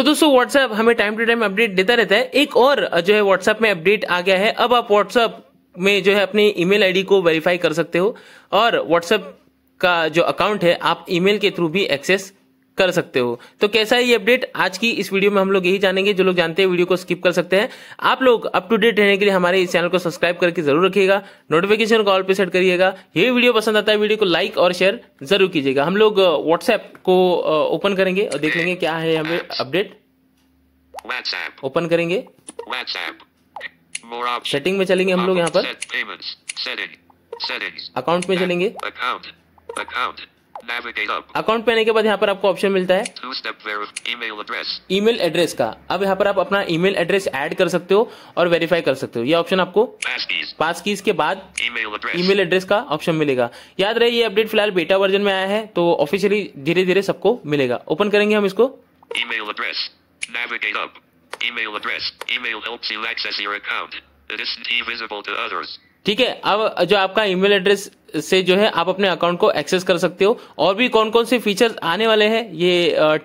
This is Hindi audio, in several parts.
तो दोस्तों व्हाट्सएप हमें टाइम टू टाइम अपडेट देता रहता है एक और जो है व्हाट्सएप में अपडेट आ गया है अब आप व्हाट्सएप में जो है अपने ईमेल आईडी को वेरीफाई कर सकते हो और व्हाट्सएप का जो अकाउंट है आप ईमेल के थ्रू भी एक्सेस कर सकते हो तो कैसा है ये अपडेट आज की इस वीडियो में हम लोग यही जानेंगे जो लोग जानते हैं वीडियो को स्किप कर सकते हैं आप लोग अप टू डेट रहने के लिए हमारे इस चैनल को सब्सक्राइब करके जरूर रखिएगा नोटिफिकेशन को ऑल पे सेट करिएगा ये वीडियो पसंद आता है वीडियो को लाइक और शेयर जरूर कीजिएगा हम लोग व्हाट्सएप को ओपन करेंगे और देख लेंगे क्या है हमें अपडेट ओपन करेंगे सेटिंग में चलेंगे हम लोग यहाँ पर अकाउंट में चलेंगे अकाउंट पे आने के बाद यहाँ पर आपको ऑप्शन मिलता है ईमेल एड्रेस का अब यहाँ पर आप अपना ईमेल एड्रेस ऐड कर सकते हो और वेरीफाई कर सकते हो ये ऑप्शन आपको पास कीज के बाद ईमेल एड्रेस का ऑप्शन मिलेगा याद रहे ये अपडेट फिलहाल बेटा वर्जन में आया है तो ऑफिशियली धीरे धीरे सबको मिलेगा ओपन करेंगे हम इसको ठीक है अब जो आपका ईमेल एड्रेस से जो है आप अपने अकाउंट को एक्सेस कर सकते हो और भी कौन कौन से फीचर्स आने वाले हैं ये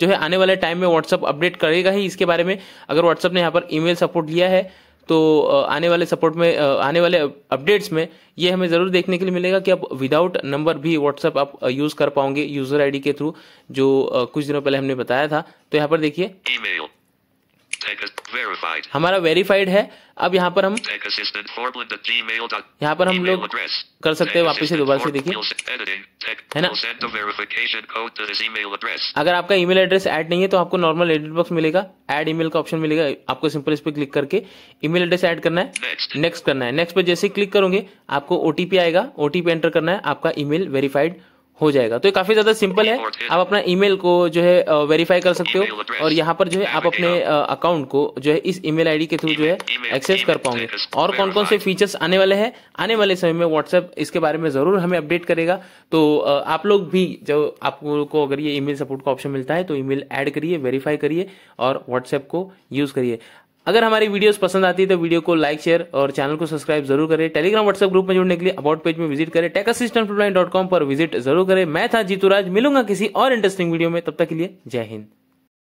जो है आने वाले टाइम में व्हाट्सअप अपडेट करेगा ही इसके बारे में अगर व्हाट्सअप ने यहाँ पर ईमेल सपोर्ट लिया है तो आने वाले सपोर्ट में आने वाले अपडेट्स में ये हमें ज़रूर देखने के लिए मिलेगा कि आप विदाउट नंबर भी व्हाट्सअप आप यूज़ कर पाओगे यूज़र आईडी के थ्रू जो कुछ दिनों पहले हमने बताया था तो यहाँ पर देखिए हमारा वेरीफाइड है अब यहाँ पर हम यहाँ पर हम लोग कर सकते हैं वापस से दोबारा से देखिए है ना अगर आपका ईमेल एड्रेस ऐड नहीं है तो आपको नॉर्मल एडिट बॉक्स मिलेगा ऐड ईमेल का ऑप्शन मिलेगा आपको सिंपल इस पर क्लिक करके ईमेल एड्रेस ऐड करना है नेक्स्ट करना है नेक्स्ट पर जैसे क्लिक करोगे आपको ओटीपी आएगा ओटीपी एंटर करना है आपका ईमेल वेरीफाइड हो जाएगा तो ये काफी ज्यादा सिंपल है आप अपना ईमेल को जो है वेरीफाई कर सकते हो और यहाँ पर जो है आप अपने अकाउंट को जो है इस ईमेल आईडी के थ्रू जो है एक्सेस कर पाओगे और कौन कौन से फीचर्स आने वाले हैं आने वाले समय में व्हाट्सएप इसके बारे में जरूर हमें अपडेट करेगा तो आप लोग भी जो को अगर ये ईमेल सपोर्ट का ऑप्शन मिलता है तो ईमेल ऐड करिए वेरीफाई करिए और व्हाट्सएप को यूज करिए अगर हमारी वीडियोस पसंद आती है तो वीडियो को लाइक शेयर और चैनल को सब्सक्राइब जरूर करें टेलीग्राम व्हाट्सएप ग्रुप में जुड़ने के लिए अबाउट पेज में विजिट करें टेक असिस्टेंट पर विजिट जरूर करें मैं था जीतू राज मिलूंगा किसी और इंटरेस्टिंग वीडियो में तब तक के लिए जय हिंद